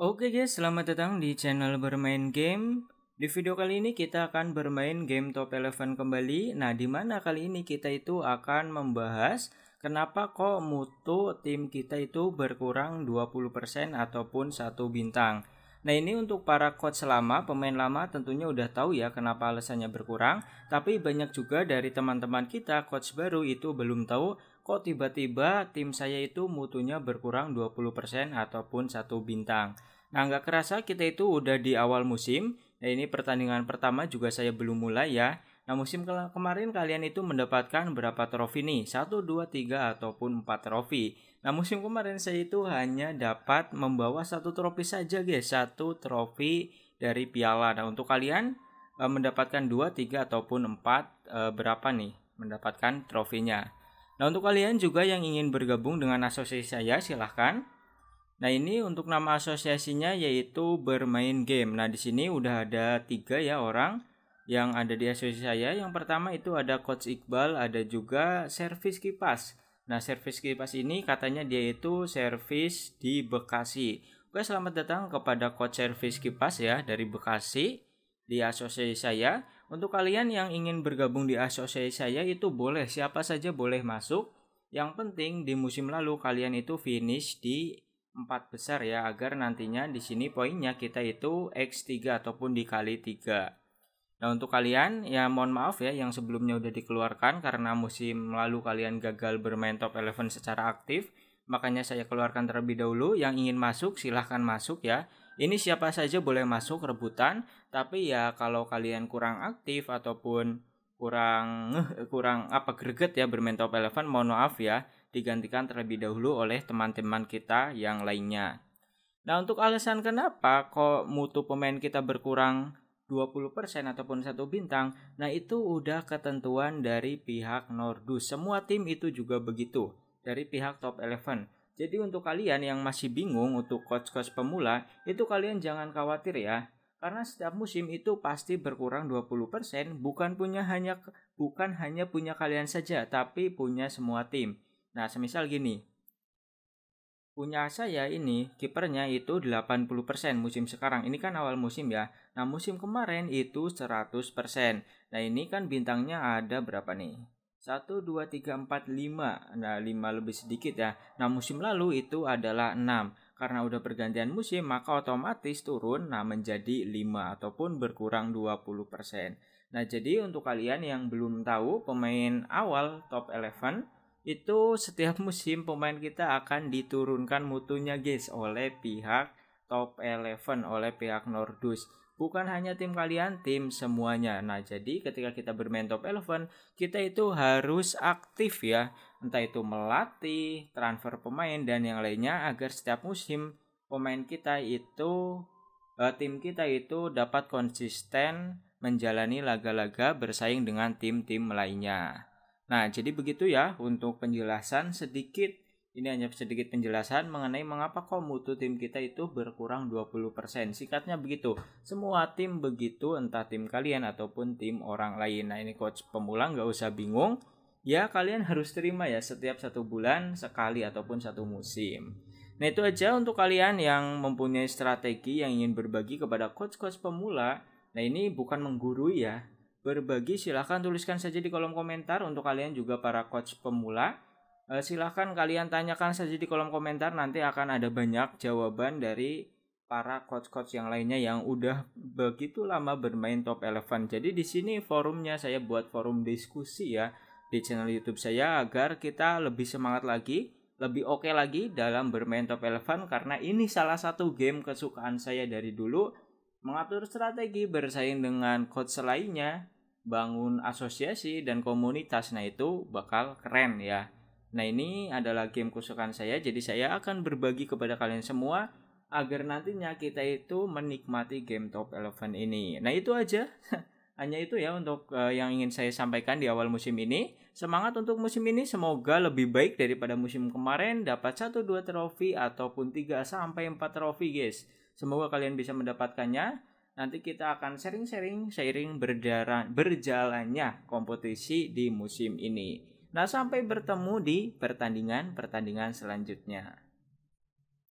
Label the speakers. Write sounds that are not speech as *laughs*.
Speaker 1: Oke guys, selamat datang di channel Bermain Game. Di video kali ini kita akan bermain game Top Eleven kembali. Nah, di mana kali ini kita itu akan membahas kenapa kok mutu tim kita itu berkurang 20% ataupun satu bintang. Nah ini untuk para coach lama, pemain lama tentunya udah tahu ya kenapa alasannya berkurang, tapi banyak juga dari teman-teman kita coach baru itu belum tahu kok tiba-tiba tim saya itu mutunya berkurang 20% ataupun satu bintang. Nah, nggak kerasa kita itu udah di awal musim. Nah, ini pertandingan pertama juga saya belum mulai ya. Nah, musim ke kemarin kalian itu mendapatkan berapa trofi nih? 1, 2, 3, ataupun 4 trofi. Nah, musim kemarin saya itu hanya dapat membawa satu trofi saja guys. Satu trofi dari piala. Nah, untuk kalian eh, mendapatkan 2, 3, ataupun 4 eh, berapa nih mendapatkan trofinya. Nah, untuk kalian juga yang ingin bergabung dengan asosiasi saya, silahkan. Nah, ini untuk nama asosiasinya yaitu Bermain Game. Nah, di sini udah ada tiga ya orang yang ada di asosiasi saya. Yang pertama itu ada Coach Iqbal, ada juga service Kipas. Nah, service Kipas ini katanya dia itu service di Bekasi. Oke, selamat datang kepada Coach service Kipas ya dari Bekasi di asosiasi saya. Untuk kalian yang ingin bergabung di asosiasi saya itu boleh, siapa saja boleh masuk. Yang penting di musim lalu kalian itu finish di empat besar ya agar nantinya di sini poinnya kita itu X3 ataupun dikali 3. Nah, untuk kalian ya mohon maaf ya yang sebelumnya udah dikeluarkan karena musim lalu kalian gagal bermain top 11 secara aktif. Makanya saya keluarkan terlebih dahulu. Yang ingin masuk silahkan masuk ya. Ini siapa saja boleh masuk rebutan, tapi ya kalau kalian kurang aktif ataupun kurang eh, kurang apa greget ya bermain top eleven mohon maaf ya digantikan terlebih dahulu oleh teman-teman kita yang lainnya. Nah, untuk alasan kenapa kok mutu pemain kita berkurang 20% ataupun satu bintang, nah itu udah ketentuan dari pihak Nordus. Semua tim itu juga begitu dari pihak top eleven jadi untuk kalian yang masih bingung untuk coach-coach pemula, itu kalian jangan khawatir ya. Karena setiap musim itu pasti berkurang 20%, bukan punya hanya bukan hanya punya kalian saja, tapi punya semua tim. Nah, semisal gini. Punya saya ini kipernya itu 80% musim sekarang. Ini kan awal musim ya. Nah, musim kemarin itu 100%. Nah, ini kan bintangnya ada berapa nih? 1, 2, 3, 4, 5. Nah, 5 lebih sedikit ya. Nah, musim lalu itu adalah 6. Karena udah pergantian musim, maka otomatis turun nah menjadi 5 ataupun berkurang 20%. Nah, jadi untuk kalian yang belum tahu, pemain awal top 11 itu setiap *laughs* musim pemain kita akan diturunkan mutunya guys oleh pihak top 11 oleh pihak Nordus bukan hanya tim kalian, tim semuanya. Nah, jadi ketika kita bermain top 11, kita itu harus aktif ya. Entah itu melatih, transfer pemain, dan yang lainnya agar setiap musim pemain kita itu, eh, tim kita itu dapat konsisten menjalani laga-laga bersaing dengan tim-tim lainnya. Nah, jadi begitu ya untuk penjelasan sedikit ini hanya sedikit penjelasan mengenai mengapa kok mutu tim kita itu berkurang 20%. Sikatnya begitu. Semua tim begitu, entah tim kalian ataupun tim orang lain. Nah ini coach pemula nggak usah bingung. Ya kalian harus terima ya setiap satu bulan sekali ataupun satu musim. Nah itu aja untuk kalian yang mempunyai strategi yang ingin berbagi kepada coach-coach pemula. Nah ini bukan menggurui ya. Berbagi silahkan tuliskan saja di kolom komentar untuk kalian juga para coach pemula. Eh, silahkan kalian tanyakan saja di kolom komentar nanti akan ada banyak jawaban dari para coach-coach yang lainnya yang udah begitu lama bermain top eleven. Jadi di sini forumnya saya buat forum diskusi ya di channel YouTube saya agar kita lebih semangat lagi, lebih oke okay lagi dalam bermain top eleven karena ini salah satu game kesukaan saya dari dulu. Mengatur strategi bersaing dengan coach lainnya, bangun asosiasi dan komunitas nah itu bakal keren ya. Nah ini adalah game kesukaan saya jadi saya akan berbagi kepada kalian semua agar nantinya kita itu menikmati game Top Eleven ini. Nah itu aja. *laughs* Hanya itu ya untuk uh, yang ingin saya sampaikan di awal musim ini. Semangat untuk musim ini semoga lebih baik daripada musim kemarin dapat 1 2 trofi ataupun 3 4 trofi guys. Semoga kalian bisa mendapatkannya. Nanti kita akan sharing-sharing sharing berjalannya kompetisi di musim ini. Nah, sampai bertemu di pertandingan-pertandingan selanjutnya.